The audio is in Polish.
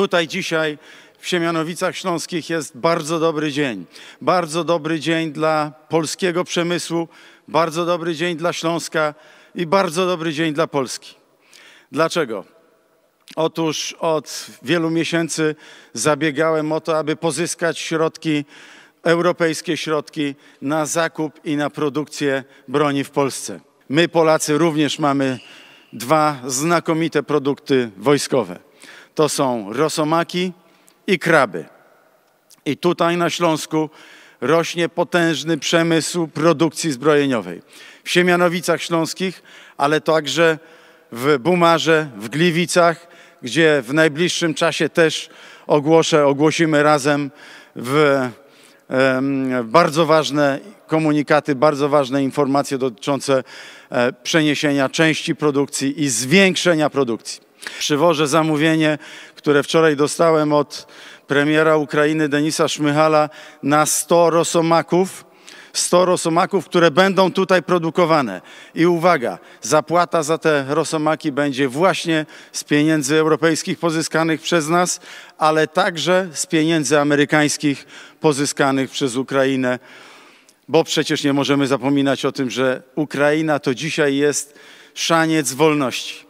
Tutaj dzisiaj w Siemianowicach Śląskich jest bardzo dobry dzień. Bardzo dobry dzień dla polskiego przemysłu, bardzo dobry dzień dla Śląska i bardzo dobry dzień dla Polski. Dlaczego? Otóż od wielu miesięcy zabiegałem o to, aby pozyskać środki, europejskie środki na zakup i na produkcję broni w Polsce. My, Polacy, również mamy dwa znakomite produkty wojskowe to są rosomaki i kraby. I tutaj na Śląsku rośnie potężny przemysł produkcji zbrojeniowej. W Siemianowicach Śląskich, ale także w Bumarze, w Gliwicach, gdzie w najbliższym czasie też ogłoszę, ogłosimy razem w, em, bardzo ważne komunikaty, bardzo ważne informacje dotyczące e, przeniesienia części produkcji i zwiększenia produkcji. Przywożę zamówienie, które wczoraj dostałem od premiera Ukrainy Denisa Szmychala na 100 rosomaków. 100 rosomaków, które będą tutaj produkowane. I uwaga, zapłata za te rosomaki będzie właśnie z pieniędzy europejskich pozyskanych przez nas, ale także z pieniędzy amerykańskich pozyskanych przez Ukrainę, bo przecież nie możemy zapominać o tym, że Ukraina to dzisiaj jest szaniec wolności.